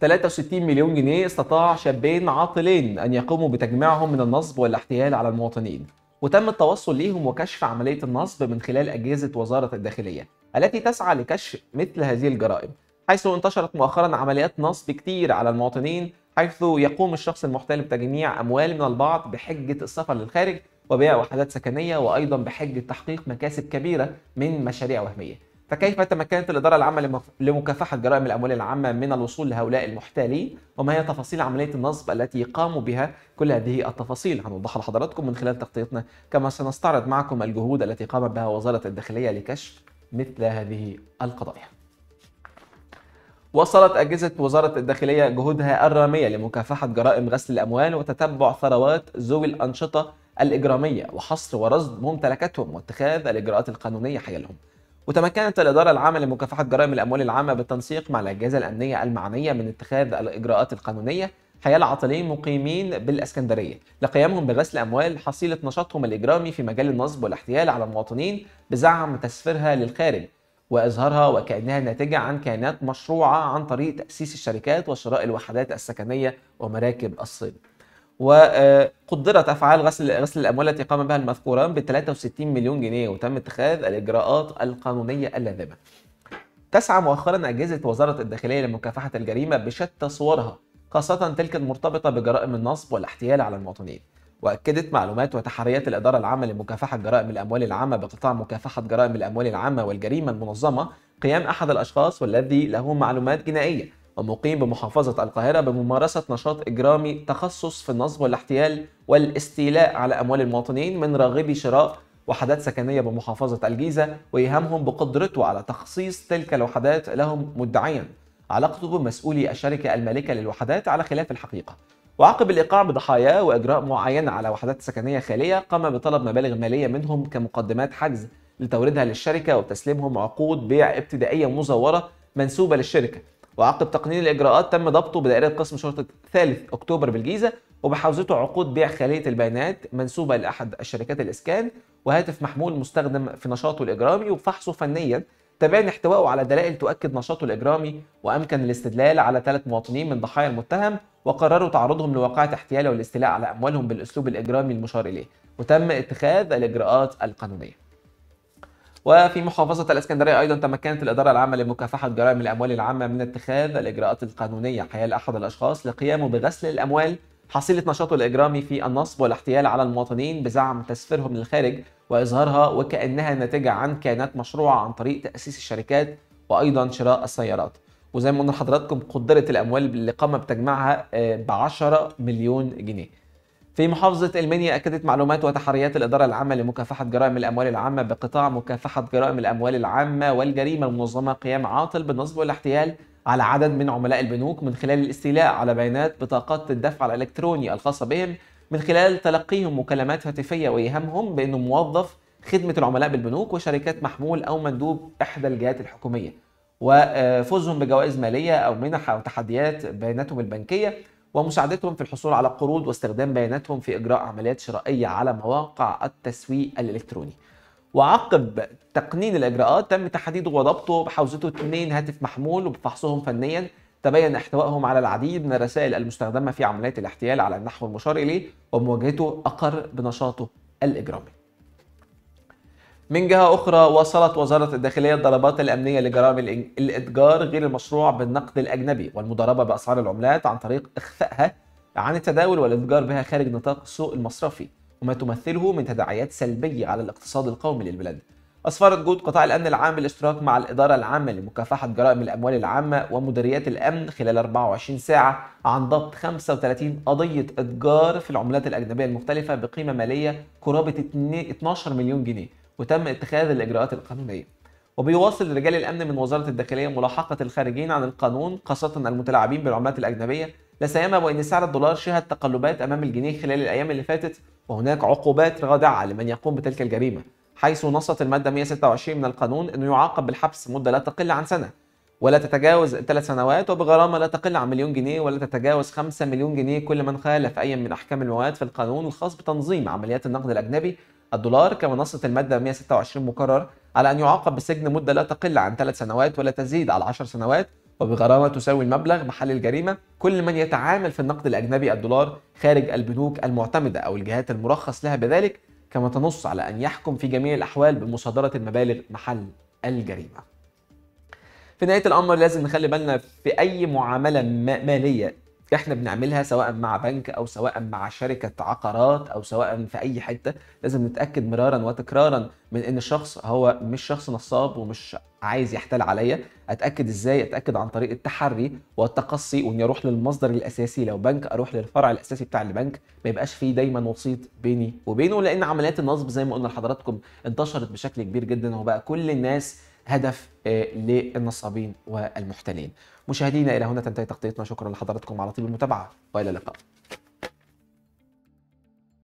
63 مليون جنيه استطاع شابين عاطلين أن يقوموا بتجميعهم من النصب والاحتيال على المواطنين وتم التوصل ليهم وكشف عملية النصب من خلال أجهزة وزارة الداخلية التي تسعى لكشف مثل هذه الجرائم حيث انتشرت مؤخرا عمليات نصب كتير على المواطنين حيث يقوم الشخص المحتال بتجميع أموال من البعض بحجة السفر للخارج وبيع وحدات سكنية وأيضا بحجة تحقيق مكاسب كبيرة من مشاريع وهمية فكيف تمكنت الإدارة العامة لمكافحة جرائم الأموال العامة من الوصول لهؤلاء المحتالين وما هي تفاصيل عملية النصب التي قاموا بها كل هذه التفاصيل هنوضحها لحضراتكم من خلال تغطيتنا كما سنستعرض معكم الجهود التي قامت بها وزارة الداخلية لكشف مثل هذه القضايا وصلت أجهزة وزارة الداخلية جهودها الرامية لمكافحة جرائم غسل الأموال وتتبع ثروات ذوي الأنشطة الإجرامية وحصر ورصد ممتلكاتهم واتخاذ الإجراءات القانونية حيالهم وتمكنت الإدارة العامة لمكافحة جرائم الأموال العامة بالتنسيق مع الأجهزة الأمنية المعنية من اتخاذ الإجراءات القانونية حيال عاطلين مقيمين بالاسكندريه لقيامهم بغسل اموال حصيله نشاطهم الاجرامي في مجال النصب والاحتيال على المواطنين بزعم تسفيرها للخارج واظهارها وكانها ناتجه عن كيانات مشروعه عن طريق تاسيس الشركات وشراء الوحدات السكنيه ومراكب الصيد وقدرت افعال غسل غسل الاموال التي قام بها المذكوران ب 63 مليون جنيه وتم اتخاذ الاجراءات القانونيه اللازمه. تسعى مؤخرا اجهزه وزاره الداخليه لمكافحه الجريمه بشتى صورها خاصه تلك المرتبطه بجرائم النصب والاحتيال على المواطنين. واكدت معلومات وتحريات الاداره العامه لمكافحه جرائم الاموال العامه بقطاع مكافحه جرائم الاموال العامه والجريمه المنظمه قيام احد الاشخاص والذي له معلومات جنائيه ومقيم بمحافظة القاهرة بممارسة نشاط إجرامي تخصص في النصب والاحتيال والاستيلاء على أموال المواطنين من راغبي شراء وحدات سكنية بمحافظة الجيزة ويهمهم بقدرته على تخصيص تلك الوحدات لهم مدعيا علاقته بمسؤولي الشركة المالكة للوحدات على خلاف الحقيقة وعقب الإيقاع بضحاياه وإجراء معينة على وحدات سكنية خالية قام بطلب مبالغ مالية منهم كمقدمات حجز لتوريدها للشركة وتسليمهم عقود بيع ابتدائية مزورة منسوبة للشركة وعقب تقنين الاجراءات تم ضبطه بدائره قسم شرطه 3 اكتوبر بالجيزه وبحوزته عقود بيع خليه البيانات منسوبه لاحد الشركات الاسكان وهاتف محمول مستخدم في نشاطه الاجرامي وفحصه فنيا تبين احتوائه على دلائل تؤكد نشاطه الاجرامي وامكن الاستدلال على ثلاث مواطنين من ضحايا المتهم وقرروا تعرضهم لواقعه احتيال والاستيلاء على اموالهم بالاسلوب الاجرامي المشار اليه وتم اتخاذ الاجراءات القانونيه وفي محافظة الإسكندرية أيضا تمكنت الإدارة العامة لمكافحة جرائم الأموال العامة من اتخاذ الإجراءات القانونية حيال أحد الأشخاص لقيامه بغسل الأموال حصيلة نشاطه الإجرامي في النصب والاحتيال على المواطنين بزعم تسفيرهم للخارج وإظهارها وكأنها ناتجة عن كيانات مشروعة عن طريق تأسيس الشركات وأيضا شراء السيارات وزي ما قلنا لحضراتكم قدرت الأموال اللي قام بتجمعها آه، ب 10 مليون جنيه في محافظة المنيا أكدت معلومات وتحريات الإدارة العامة لمكافحة جرائم الأموال العامة بقطاع مكافحة جرائم الأموال العامة والجريمة المنظمة قيام عاطل بالنصب والاحتيال على عدد من عملاء البنوك من خلال الاستيلاء على بيانات بطاقات الدفع الإلكتروني الخاصة بهم من خلال تلقيهم مكالمات هاتفية وإيهامهم بأنه موظف خدمة العملاء بالبنوك وشركات محمول أو مندوب إحدى الجهات الحكومية وفوزهم بجوائز مالية أو منح أو تحديات بياناتهم البنكية ومساعدتهم في الحصول على قروض واستخدام بياناتهم في إجراء عمليات شرائية على مواقع التسويق الإلكتروني وعقب تقنين الإجراءات تم تحديده وضبطه بحوزته اثنين هاتف محمول وبفحصهم فنيا تبين احتوائهم على العديد من الرسائل المستخدمة في عمليات الاحتيال على النحو المشار إليه ومواجهته أقر بنشاطه الإجرامي من جهة أخرى وصلت وزارة الداخلية الضربات الأمنية لجرائم الإتجار غير المشروع بالنقد الأجنبي والمضاربة بأسعار العملات عن طريق إخفائها عن التداول والإتجار بها خارج نطاق السوق المصرفي وما تمثله من تداعيات سلبية على الاقتصاد القومي للبلاد. أسفرت جهود قطاع الأمن العام بالاشتراك مع الإدارة العامة لمكافحة جرائم الأموال العامة ومديريات الأمن خلال 24 ساعة عن ضبط 35 قضية إتجار في العملات الأجنبية المختلفة بقيمة مالية قرابة 12 مليون جنيه وتم اتخاذ الإجراءات القانونية وبيواصل رجال الأمن من وزارة الداخلية ملاحقة الخارجين عن القانون خاصة المتلاعبين بالعملات الأجنبية لا سيما وان سعر الدولار شهد تقلبات امام الجنيه خلال الايام اللي فاتت وهناك عقوبات رادعه لمن يقوم بتلك الجريمه حيث نصت الماده 126 من القانون انه يعاقب بالحبس مده لا تقل عن سنه ولا تتجاوز ثلاث سنوات وبغرامه لا تقل عن مليون جنيه ولا تتجاوز 5 مليون جنيه كل من خالف اي من احكام المواد في القانون الخاص بتنظيم عمليات النقد الاجنبي الدولار كمنصة المادة 126 مقرر على أن يعاقب بسجن مدة لا تقل عن ثلاث سنوات ولا تزيد على 10 سنوات وبغرامة تساوي المبلغ محل الجريمة كل من يتعامل في النقد الأجنبي الدولار خارج البنوك المعتمدة أو الجهات المرخص لها بذلك كما تنص على أن يحكم في جميع الأحوال بمصادرة المبالغ محل الجريمة في نهاية الأمر لازم نخلي بالنا في أي معاملة مالية احنا بنعملها سواء مع بنك او سواء مع شركه عقارات او سواء في اي حته لازم نتاكد مرارا وتكرارا من ان الشخص هو مش شخص نصاب ومش عايز يحتال عليا اتاكد ازاي اتاكد عن طريق التحري والتقصي واني اروح للمصدر الاساسي لو بنك اروح للفرع الاساسي بتاع البنك ما يبقاش فيه دايما وسيط بيني وبينه لان عمليات النصب زي ما قلنا لحضراتكم انتشرت بشكل كبير جدا وبقى كل الناس هدف آه، للنصابين والمحتلين مشاهدينا إلى هنا تنتهي تغطيتنا شكرا لحضراتكم على طيب المتابعة وإلى اللقاء